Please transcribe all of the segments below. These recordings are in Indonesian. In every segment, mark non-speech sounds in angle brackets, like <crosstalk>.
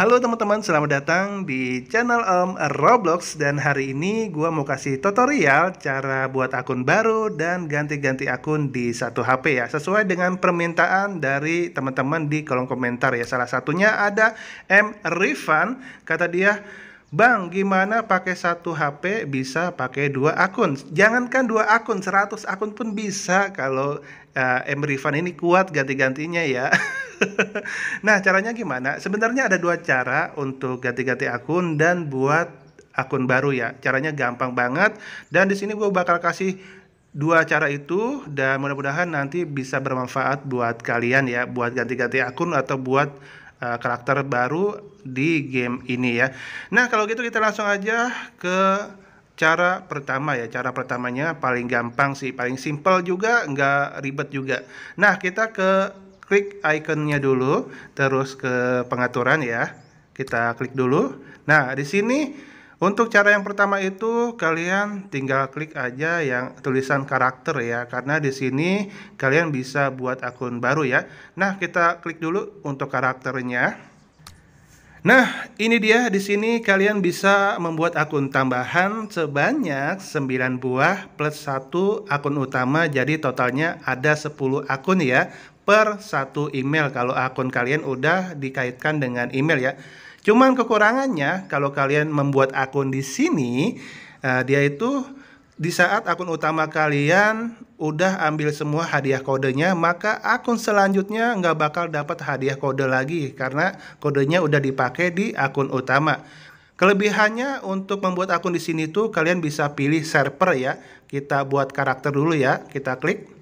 Halo teman-teman, selamat datang di channel Om Roblox dan hari ini gue mau kasih tutorial cara buat akun baru dan ganti-ganti akun di satu HP ya sesuai dengan permintaan dari teman-teman di kolom komentar ya. Salah satunya ada M Rifan kata dia Bang, gimana pakai satu HP bisa pakai dua akun? Jangankan dua akun, 100 akun pun bisa kalau uh, eh, M. Rifan ini kuat ganti-gantinya ya. <laughs> nah, caranya gimana? Sebenarnya ada dua cara untuk ganti-ganti akun dan buat akun baru ya. Caranya gampang banget dan di sini gue bakal kasih dua cara itu dan mudah-mudahan nanti bisa bermanfaat buat kalian ya, buat ganti-ganti akun atau buat Eh, karakter baru di game ini ya. Nah, kalau gitu kita langsung aja ke cara pertama ya cara pertamanya paling gampang sih paling simple juga nggak ribet juga nah kita ke klik ikonnya dulu terus ke pengaturan ya kita klik dulu nah di sini untuk cara yang pertama itu kalian tinggal klik aja yang tulisan karakter ya karena di sini kalian bisa buat akun baru ya. Nah, kita klik dulu untuk karakternya. Nah, ini dia di sini kalian bisa membuat akun tambahan sebanyak 9 buah plus 1 akun utama jadi totalnya ada 10 akun ya per satu email kalau akun kalian udah dikaitkan dengan email ya. Cuman kekurangannya kalau kalian membuat akun di sini uh, dia itu di saat akun utama kalian udah ambil semua hadiah kodenya, maka akun selanjutnya nggak bakal dapat hadiah kode lagi karena kodenya udah dipakai di akun utama. Kelebihannya untuk membuat akun di sini tuh kalian bisa pilih server ya. Kita buat karakter dulu ya, kita klik.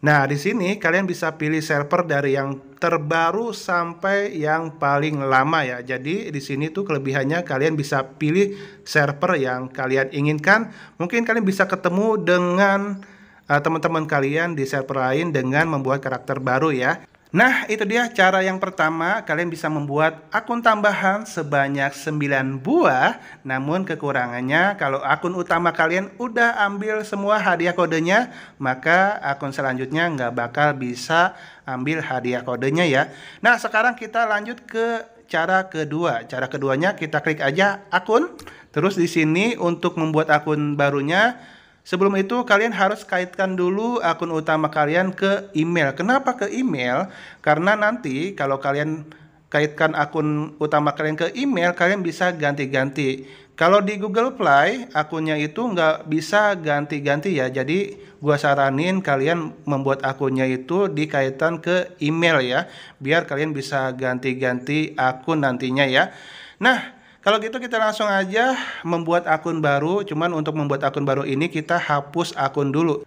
Nah, di sini kalian bisa pilih server dari yang terbaru sampai yang paling lama ya. Jadi di sini tuh kelebihannya kalian bisa pilih server yang kalian inginkan. Mungkin kalian bisa ketemu dengan eh, teman-teman uh, kalian di server lain dengan membuat karakter baru ya. Nah, itu dia cara yang pertama. Kalian bisa membuat akun tambahan sebanyak 9 buah. Namun kekurangannya kalau akun utama kalian udah ambil semua hadiah kodenya, maka akun selanjutnya nggak bakal bisa ambil hadiah kodenya ya. Nah, sekarang kita lanjut ke cara kedua. Cara keduanya kita klik aja akun. Terus di sini untuk membuat akun barunya, Sebelum itu kalian harus kaitkan dulu akun utama kalian ke email. Kenapa ke email? Karena nanti kalau kalian kaitkan akun utama kalian ke email, kalian bisa ganti-ganti. Kalau di Google Play, akunnya itu nggak bisa ganti-ganti ya. Jadi, gua saranin kalian membuat akunnya itu dikaitkan ke email ya, biar kalian bisa ganti-ganti akun nantinya ya. Nah, kalau gitu kita langsung aja membuat akun baru. Cuman untuk membuat akun baru ini kita hapus akun dulu.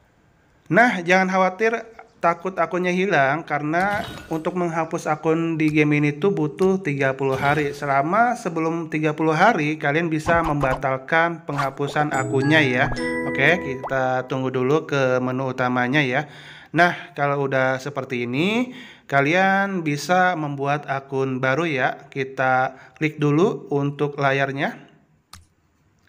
Nah, jangan khawatir takut akunnya hilang karena untuk menghapus akun di game ini tuh butuh 30 hari. Selama sebelum 30 hari kalian bisa membatalkan penghapusan akunnya ya. Oke, kita tunggu dulu ke menu utamanya ya. Nah, kalau udah seperti ini, kalian bisa membuat akun baru ya. Kita klik dulu untuk layarnya.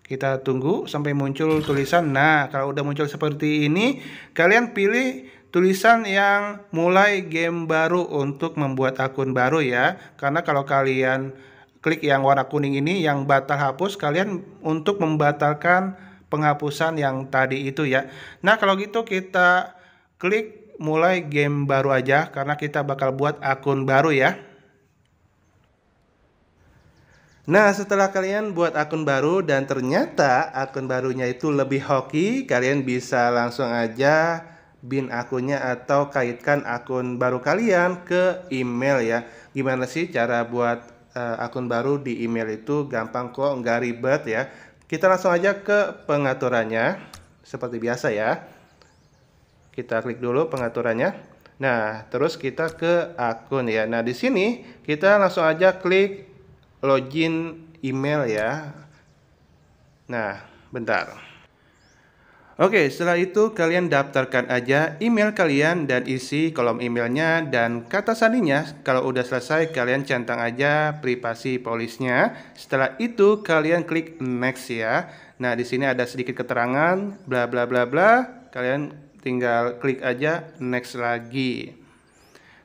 Kita tunggu sampai muncul tulisan. Nah, kalau udah muncul seperti ini, kalian pilih tulisan yang mulai game baru untuk membuat akun baru ya. Karena kalau kalian klik yang warna kuning ini yang batal hapus, kalian untuk membatalkan penghapusan yang tadi itu ya. Nah, kalau gitu kita klik mulai game baru aja karena kita bakal buat akun baru ya. Nah, setelah kalian buat akun baru dan ternyata akun barunya itu lebih hoki, kalian bisa langsung aja bin akunnya atau kaitkan akun baru kalian ke email ya. Gimana sih cara buat uh, akun baru di email itu gampang kok, nggak ribet ya. Kita langsung aja ke pengaturannya seperti biasa ya. Kita klik dulu pengaturannya. Nah, terus kita ke akun ya. Nah, di sini kita langsung aja klik login email ya. Nah, bentar. Oke, setelah itu kalian daftarkan aja email kalian dan isi kolom emailnya dan kata sandinya. Kalau udah selesai, kalian centang aja privasi polisnya. Setelah itu, kalian klik next ya. Nah, di sini ada sedikit keterangan bla bla bla bla. Kalian tinggal klik aja next lagi.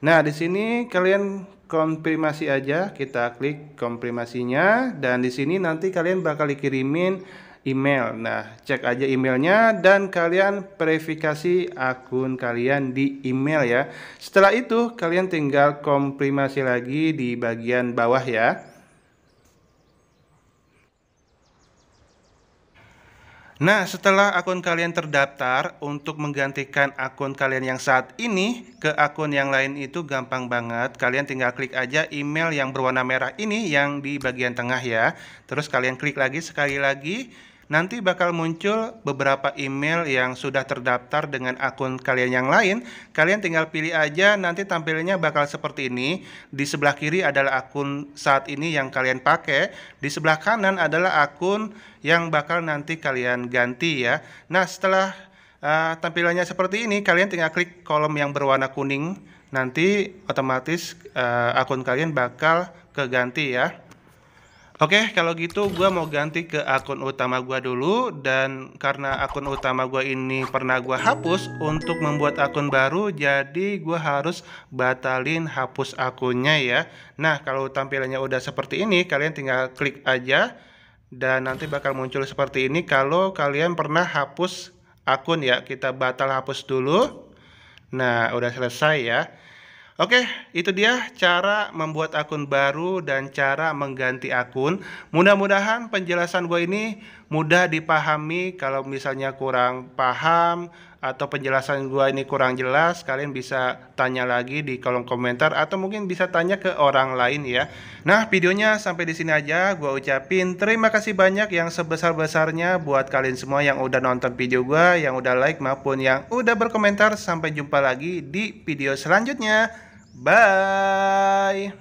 Nah, di sini kalian konfirmasi aja, kita klik konfirmasinya dan di sini nanti kalian bakal dikirimin email. Nah, cek aja emailnya dan kalian verifikasi akun kalian di email ya. Setelah itu, kalian tinggal konfirmasi lagi di bagian bawah ya. Nah, setelah akun kalian terdaftar untuk menggantikan akun kalian yang saat ini ke akun yang lain itu gampang banget. Kalian tinggal klik aja email yang berwarna merah ini yang di bagian tengah ya. Terus kalian klik lagi sekali lagi nanti bakal muncul beberapa email yang sudah terdaftar dengan akun kalian yang lain. Kalian tinggal pilih aja nanti tampilnya bakal seperti ini. Di sebelah kiri adalah akun saat ini yang kalian pakai, di sebelah kanan adalah akun yang bakal nanti kalian ganti ya. Nah, setelah uh, tampilannya seperti ini, kalian tinggal klik kolom yang berwarna kuning. Nanti otomatis uh, akun kalian bakal keganti ya. Oke, okay, kalau gitu gue mau ganti ke akun utama gue dulu dan karena akun utama gue ini pernah gue hapus untuk membuat akun baru, jadi gue harus batalin hapus akunnya ya. Nah, kalau tampilannya udah seperti ini, kalian tinggal klik aja dan nanti bakal muncul seperti ini kalau kalian pernah hapus akun ya. Kita batal hapus dulu. Nah, udah selesai ya. Oke, itu dia cara membuat akun baru dan cara mengganti akun. Mudah-mudahan penjelasan gue ini mudah dipahami. Kalau misalnya kurang paham atau penjelasan gue ini kurang jelas, kalian bisa tanya lagi di kolom komentar atau mungkin bisa tanya ke orang lain ya. Nah, videonya sampai di sini aja. Gue ucapin terima kasih banyak yang sebesar-besarnya buat kalian semua yang udah nonton video gue, yang udah like maupun yang udah berkomentar. Sampai jumpa lagi di video selanjutnya. Bye.